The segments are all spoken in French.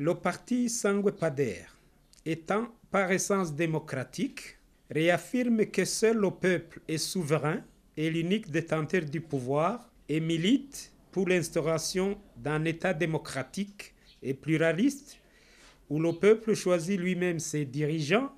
Le parti Sangue Pader, étant par essence démocratique, réaffirme que seul le peuple est souverain et l'unique détenteur du pouvoir et milite pour l'instauration d'un État démocratique et pluraliste où le peuple choisit lui-même ses dirigeants,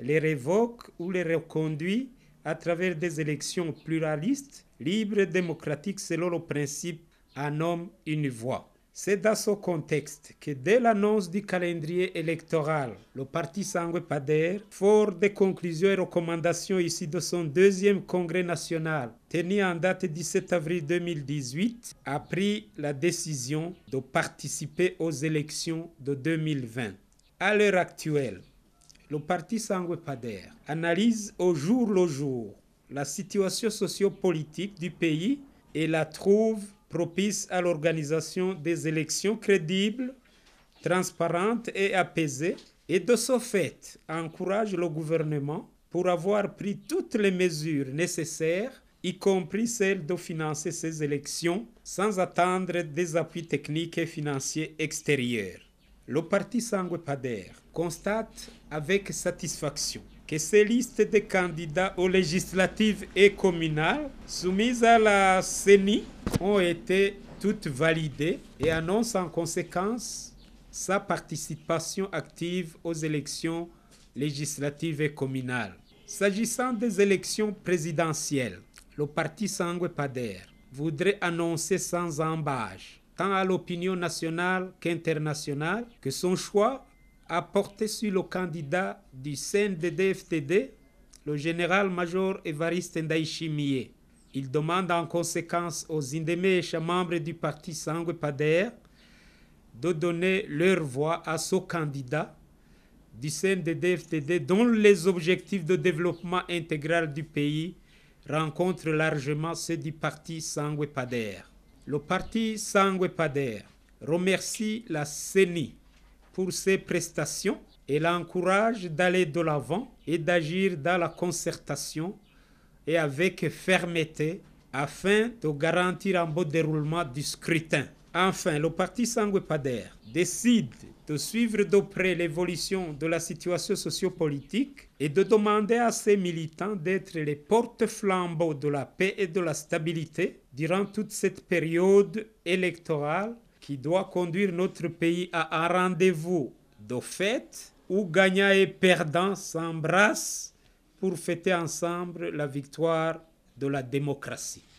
les révoque ou les reconduit à travers des élections pluralistes, libres et démocratiques selon le principe un homme, une voix. C'est dans ce contexte que dès l'annonce du calendrier électoral, le Parti Sangue-Pader, fort des conclusions et recommandations ici de son deuxième congrès national tenu en date 17 avril 2018, a pris la décision de participer aux élections de 2020. À l'heure actuelle, le Parti Sangue-Pader analyse au jour le jour la situation sociopolitique du pays et la trouve propice à l'organisation des élections crédibles, transparentes et apaisées, et de ce fait encourage le gouvernement pour avoir pris toutes les mesures nécessaires, y compris celles de financer ces élections sans attendre des appuis techniques et financiers extérieurs. Le parti Sangue-Pader constate avec satisfaction que ces listes de candidats aux législatives et communales soumises à la CENI ont été toutes validées et annoncent en conséquence sa participation active aux élections législatives et communales. S'agissant des élections présidentielles, le parti Sangue Pader voudrait annoncer sans embâche, tant à l'opinion nationale qu'internationale, que son choix a porté sur le candidat du CNDD-FTD, le général-major Evariste Ndaïchimie, il demande en conséquence aux indépendants membres du parti Sangue Pader, de donner leur voix à ce candidat du des ftd dont les objectifs de développement intégral du pays rencontrent largement ceux du parti Sangue Pader. Le parti Sangue Pader remercie la CENI pour ses prestations et l'encourage d'aller de l'avant et d'agir dans la concertation et avec fermeté afin de garantir un bon déroulement du scrutin. Enfin, le parti Sangue-Pader décide de suivre de près l'évolution de la situation sociopolitique et de demander à ses militants d'être les porte-flambeaux de la paix et de la stabilité durant toute cette période électorale qui doit conduire notre pays à un rendez-vous de fête où gagnants et perdants s'embrassent pour fêter ensemble la victoire de la démocratie.